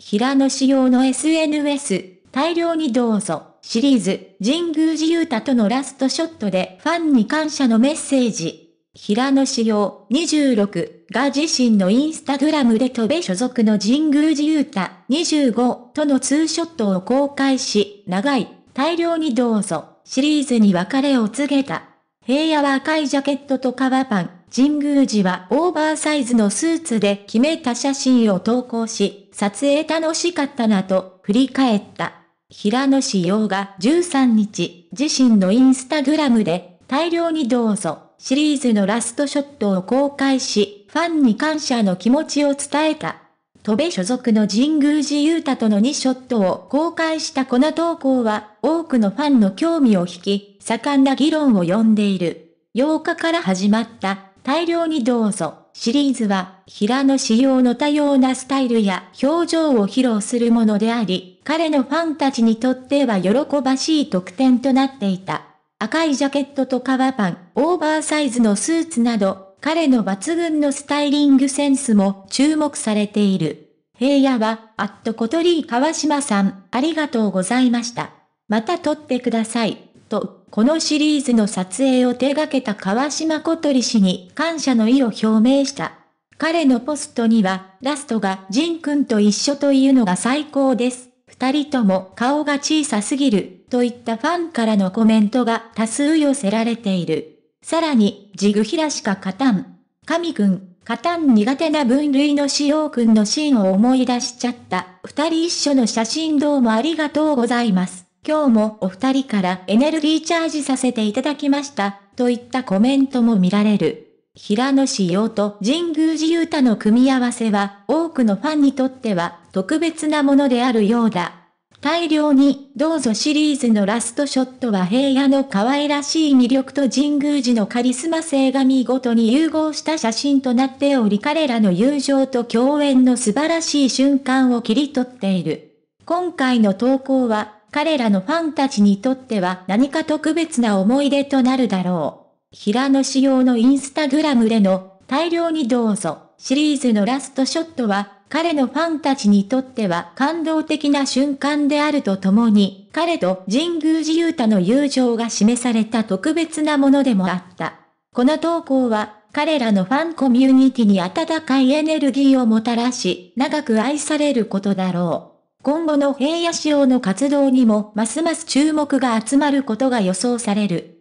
平野仕様の SNS、大量にどうぞ、シリーズ、神宮寺勇太とのラストショットでファンに感謝のメッセージ。平野仕様26が自身のインスタグラムで飛べ所属の神宮寺勇太25とのツーショットを公開し、長い、大量にどうぞ、シリーズに別れを告げた。平野は赤いジャケットと革パン、神宮寺はオーバーサイズのスーツで決めた写真を投稿し、撮影楽しかったなと振り返った。平野紫耀が13日、自身のインスタグラムで、大量にどうぞ、シリーズのラストショットを公開し、ファンに感謝の気持ちを伝えた。戸部所属の神宮寺勇太との2ショットを公開したこの投稿は、多くのファンの興味を引き、盛んな議論を呼んでいる。8日から始まった大量にどうぞシリーズは、平野仕様の多様なスタイルや表情を披露するものであり、彼のファンたちにとっては喜ばしい特典となっていた。赤いジャケットと革パン、オーバーサイズのスーツなど、彼の抜群のスタイリングセンスも注目されている。平野は、アットコトリー川島さん、ありがとうございました。また撮ってください。と、このシリーズの撮影を手掛けた川島小鳥氏に感謝の意を表明した。彼のポストには、ラストがジン君と一緒というのが最高です。二人とも顔が小さすぎる、といったファンからのコメントが多数寄せられている。さらに、ジグヒラしか勝たん。神君、カタン苦手な分類の使用君のシーンを思い出しちゃった。二人一緒の写真どうもありがとうございます。今日もお二人からエネルギーチャージさせていただきました、といったコメントも見られる。平野紫耀と神宮寺勇太の組み合わせは、多くのファンにとっては特別なものであるようだ。大量に、どうぞシリーズのラストショットは平野の可愛らしい魅力と神宮寺のカリスマ性が見事に融合した写真となっており彼らの友情と共演の素晴らしい瞬間を切り取っている。今回の投稿は、彼らのファンたちにとっては何か特別な思い出となるだろう。平野仕様のインスタグラムでの大量にどうぞシリーズのラストショットは彼のファンたちにとっては感動的な瞬間であるとともに彼と神宮寺勇太の友情が示された特別なものでもあった。この投稿は彼らのファンコミュニティに温かいエネルギーをもたらし長く愛されることだろう。今後の平野仕様の活動にもますます注目が集まることが予想される。